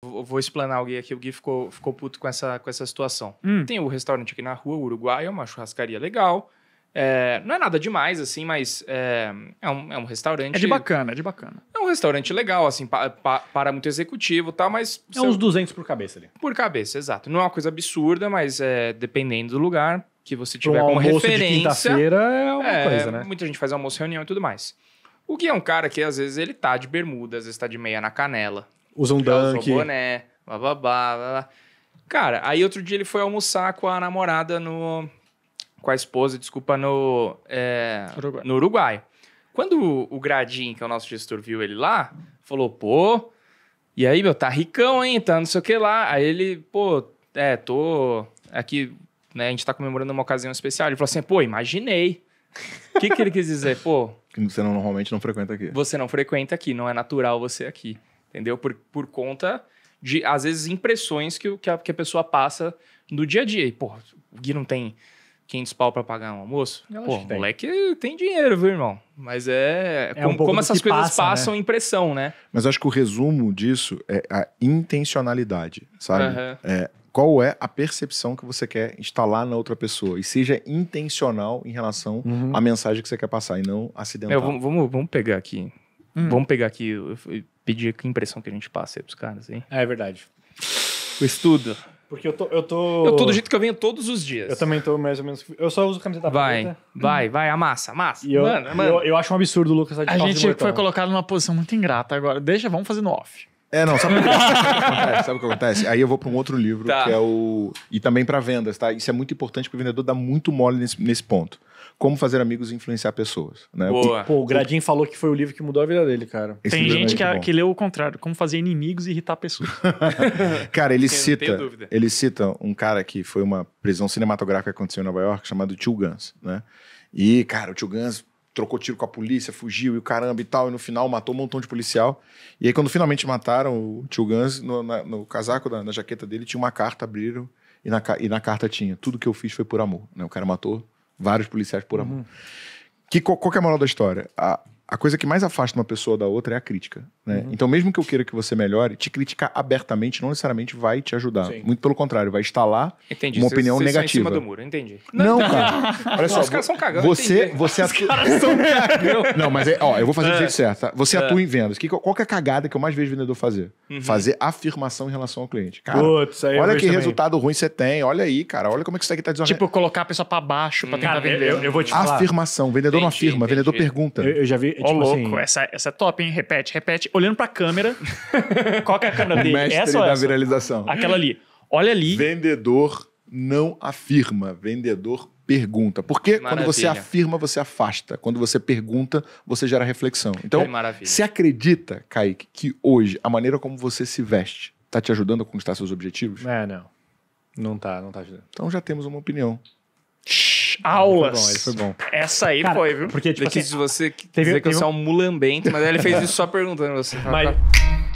Vou explanar o Gui aqui. O Gui ficou, ficou puto com essa, com essa situação. Hum. Tem o um restaurante aqui na rua, Uruguai, é uma churrascaria legal. É, não é nada demais, assim, mas é, é, um, é um restaurante. É de bacana, é de bacana. É um restaurante legal, assim, pa, pa, para muito executivo e tal, mas. É uns 200 por cabeça ali. Por cabeça, exato. Não é uma coisa absurda, mas é, dependendo do lugar que você tiver um como referência. Quinta-feira é uma é, coisa, né? Muita gente faz almoço, reunião e tudo mais. O Gui é um cara que, às vezes, ele tá de bermuda, às vezes tá de meia na canela. Usam dunk. Usou boné, blá, blá, blá, blá. Cara, aí outro dia ele foi almoçar com a namorada no... Com a esposa, desculpa, no... É, Uruguai. No Uruguai. Quando o Gradinho que é o nosso gestor, viu ele lá, falou, pô... E aí, meu, tá ricão, hein? Tá não sei o que lá. Aí ele, pô, é, tô aqui, né? A gente tá comemorando uma ocasião especial. Ele falou assim, pô, imaginei. O que, que ele quis dizer? Pô. Que você não, normalmente não frequenta aqui. Você não frequenta aqui, não é natural você aqui entendeu? Por, por conta de, às vezes, impressões que, que, a, que a pessoa passa no dia a dia. E, pô, o Gui não tem 500 pau para pagar um almoço? Eu pô, o moleque tem. tem dinheiro, viu, irmão? Mas é, é como, um como essas coisas passa, né? passam né? impressão, né? Mas acho que o resumo disso é a intencionalidade, sabe? Uhum. É, qual é a percepção que você quer instalar na outra pessoa e seja intencional em relação uhum. à mensagem que você quer passar e não acidental. É, vamos, vamos, pegar aqui. Hum. Vamos pegar aqui pedir que impressão que a gente passa aí pros caras, hein? É, verdade. O estudo. Porque eu tô, eu tô. Eu tô do jeito que eu venho todos os dias. Eu também tô mais ou menos. Eu só uso camiseta vai, preta. Vai, vai, amassa, amassa. E eu, mano, mano. Eu, eu acho um absurdo o Lucas A gente foi colocado numa posição muito ingrata agora. Deixa, vamos fazer no off. É, não, sabe o que acontece? Sabe o que acontece? Aí eu vou para um outro livro, tá. que é o. E também para vendas, tá? Isso é muito importante, porque o vendedor dá muito mole nesse, nesse ponto. Como fazer amigos e influenciar pessoas. Né? Boa. Pô, o Gradinho falou que foi o livro que mudou a vida dele, cara. Esse Tem é gente é que, que leu o contrário, como fazer inimigos e irritar pessoas. cara, ele Tem, cita. Ele cita um cara que foi uma prisão cinematográfica que aconteceu em Nova York, chamado Tio Gans, né? E, cara, o Tio Gans trocou tiro com a polícia, fugiu e o caramba e tal, e no final matou um montão de policial. E aí, quando finalmente mataram o tio Gans, no, na, no casaco, da, na jaqueta dele, tinha uma carta, abriram, e na, e na carta tinha: tudo que eu fiz foi por amor. Né? O cara matou vários policiais por amor. Uhum. Que, qual, qual que é a moral da história? A, a coisa que mais afasta uma pessoa da outra é a crítica. Né? Uhum. Então, mesmo que eu queira que você melhore, te criticar abertamente não necessariamente vai te ajudar. Sim. Muito pelo contrário, vai instalar entendi. uma opinião negativa negativa. São em cima do muro, entendi. Não, não cara. Olha só. Os caras são cagando. Você, você atua... Os caras são cagão. Não, mas é, ó, eu vou fazer do jeito é. certo. Tá? Você é. atua em vendas. Que, qual que é a cagada que eu mais vejo vendedor fazer? Uhum. Fazer afirmação em relação ao cliente. Cara, Putz, olha que resultado ruim você tem. Olha aí, cara. Olha como é que isso aqui tá desorganizado. Tipo, colocar a pessoa pra baixo pra hum, tentar cara, vender. Eu, eu, vou te falar. Afirmação. vendedor entendi, não afirma, vendedor pergunta. Eu, eu já vi é tipo Ô, tipo louco, assim... essa, essa é top, hein? Repete, repete. Olhando pra câmera. qual que é a câmera dele? Mestre essa da essa? viralização. Aquela ali. Olha ali. Vendedor não afirma, vendedor pergunta. Porque maravilha. quando você afirma, você afasta. Quando você pergunta, você gera reflexão. Então, é se acredita, Kaique, que hoje a maneira como você se veste tá te ajudando a conquistar seus objetivos? É, não. Não tá, não tá ajudando. Então já temos uma opinião. Aulas. foi bom, foi bom. Essa aí Cara, foi, viu? Porque, tipo, Daqui assim, você teve, dizer que teve... você é um mulambento, mas aí ele fez isso só perguntando você. Mas...